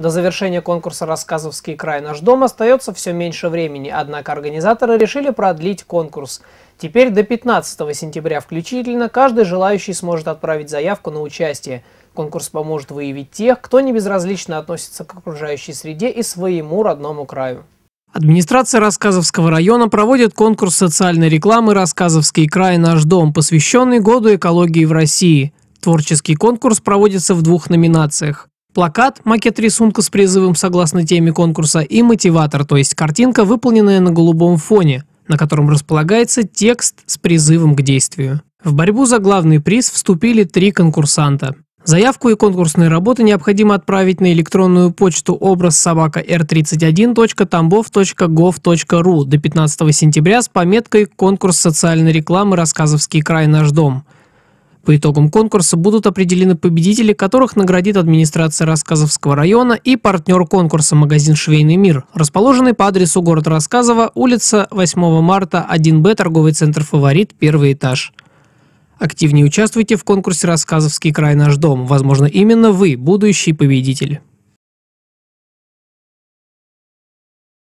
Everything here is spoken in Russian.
До завершения конкурса «Рассказовский край. Наш дом» остается все меньше времени, однако организаторы решили продлить конкурс. Теперь до 15 сентября включительно каждый желающий сможет отправить заявку на участие. Конкурс поможет выявить тех, кто не безразлично относится к окружающей среде и своему родному краю. Администрация Рассказовского района проводит конкурс социальной рекламы «Рассказовский край. Наш дом», посвященный Году экологии в России. Творческий конкурс проводится в двух номинациях. Плакат, макет рисунка с призывом согласно теме конкурса и мотиватор, то есть картинка, выполненная на голубом фоне, на котором располагается текст с призывом к действию. В борьбу за главный приз вступили три конкурсанта. Заявку и конкурсные работы необходимо отправить на электронную почту образ собака r31.tambov.gov.ru до 15 сентября с пометкой «Конкурс социальной рекламы «Рассказовский край. Наш дом». По итогам конкурса будут определены победители, которых наградит администрация Рассказовского района и партнер конкурса магазин «Швейный мир», расположенный по адресу город Рассказово, улица 8 марта, 1Б, торговый центр «Фаворит», первый этаж. Активнее участвуйте в конкурсе «Рассказовский край. Наш дом». Возможно, именно вы – будущий победитель.